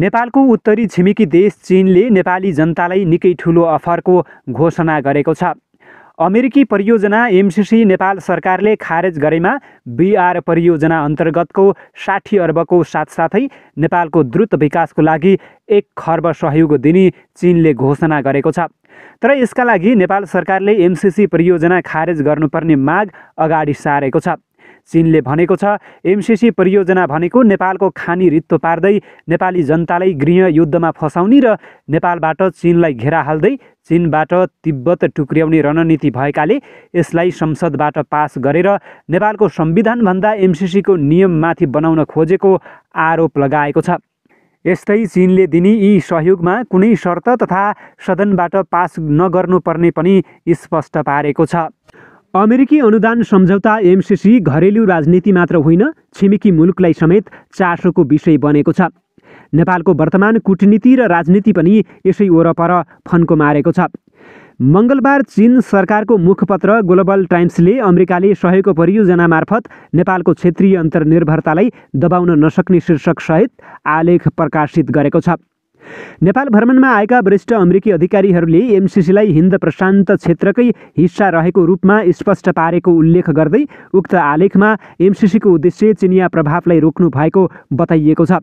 नेपालको उत्तरी छिमेकी देश चिनले नेपाली जनतालाई निकै ठुलो अफरको घोषणा गरेको छ अमेरिकी परियोजना एमसिसी नेपाल सरकारले खारेज गरेमा बिआर परियोजना अन्तर्गतको साठी अर्बको साथसाथै नेपालको द्रुत विकासको लागि एक खर्ब सहयोग दिने चिनले घोषणा गरेको छ तर यसका लागि नेपाल सरकारले एमसिसी परियोजना खारेज गर्नुपर्ने माग अगाडि सारेको छ चिनले भनेको छ एमसिसी परियोजना भनेको नेपालको खानी रित्तो पार्दै नेपाली जनतालाई गृह युद्धमा फसाउने र नेपालबाट चिनलाई घेरा हाल्दै चिनबाट तिब्बत टुक्र्याउने रणनीति भएकाले यसलाई संसदबाट पास गरेर नेपालको संविधानभन्दा एमसिसीको नियममाथि बनाउन खोजेको आरोप लगाएको छ यस्तै चिनले दिने यी सहयोगमा कुनै शर्त तथा सदनबाट पास नगर्नुपर्ने पनि स्पष्ट पारेको छ अमेरिकी अनुदान सम्झौता एमसिसी घरेलु राजनीति मात्र होइन छिमेकी मुलुकलाई समेत चासोको विषय बनेको छ नेपालको वर्तमान कुटनीति र राजनीति पनि यसै वरपर फन्को मारेको छ मङ्गलबार चीन सरकारको मुखपत्र ग्लोबल टाइम्सले अमेरिकाले सहयोगको परियोजना मार्फत नेपालको क्षेत्रीय अन्तर्निर्भरतालाई दबाउन नसक्ने शीर्षकसहित आलेख प्रकाशित गरेको छ नेपाल भ्रमणमा आएका वरिष्ठ अमेरिकी अधिकारीहरूले एमसिसीलाई हिन्द प्रशान्त क्षेत्रकै हिस्सा रहेको रूपमा स्पष्ट पारेको उल्लेख गर्दै उक्त आलेखमा एमसिसीको उद्देश्य चिनिया प्रभावलाई रोक्नु भएको बताइएको छ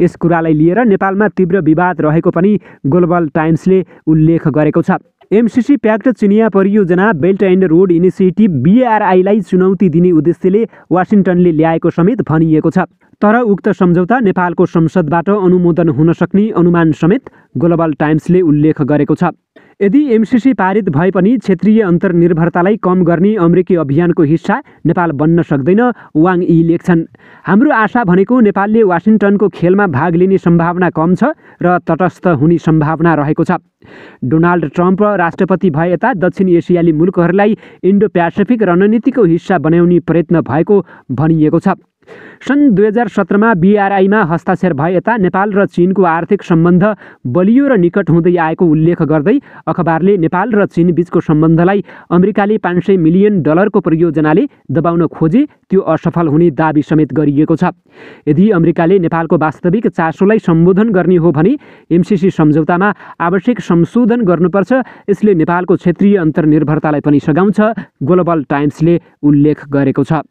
यस कुरालाई लिएर नेपालमा तीव्र विवाद रहेको पनि ग्लोबल टाइम्सले उल्लेख गरेको छ एमसिसी प्याक्ट चिनिया परियोजना बेल्ट एन्ड रोड इनिसिएटिभ बिआरआईलाई चुनौती दिने उद्देश्यले वासिङटनले ल्याएको समेत भनिएको छ तर उक्त सम्झौता नेपालको संसदबाट अनुमोदन हुन सक्ने अनुमान समेत ग्लोबल टाइम्सले उल्लेख गरेको छ यदि एमसिसी पारित भए पनि क्षेत्रीय अन्तर्निर्भरतालाई कम गर्ने अमेरिकी अभियानको हिस्सा नेपाल बन्न सक्दैन वाङ यी लेख्छन् हाम्रो आशा भनेको नेपालले वासिङटनको खेलमा भाग लिने सम्भावना कम छ र तटस्थ हुने सम्भावना रहेको छ डोनाल्ड ट्रम्प राष्ट्रपति भए यता दक्षिण एसियाली मुल्कहरूलाई इन्डो प्यासिफिक रणनीतिको हिस्सा बनाउने प्रयत्न भएको भनिएको छ सन् दुई हजार सत्रमा बिआरआईमा हस्ताक्षर भए यता नेपाल र चिनको आर्थिक सम्बन्ध बलियो र निकट हुँदै आएको उल्लेख गर्दै अखबारले नेपाल र चिनबीचको सम्बन्धलाई अमेरिकाले पाँच सय मिलियन डलरको परियोजनाले दबाउन खोजे त्यो असफल हुने दावी समेत गरिएको छ यदि अमेरिकाले नेपालको वास्तविक चासोलाई सम्बोधन गर्ने हो भने एमसिसी सम्झौतामा आवश्यक संशोधन गर्नुपर्छ यसले नेपालको क्षेत्रीय अन्तर्निर्भरतालाई पनि सघाउँछ ग्लोबल टाइम्सले उल्लेख गरेको छ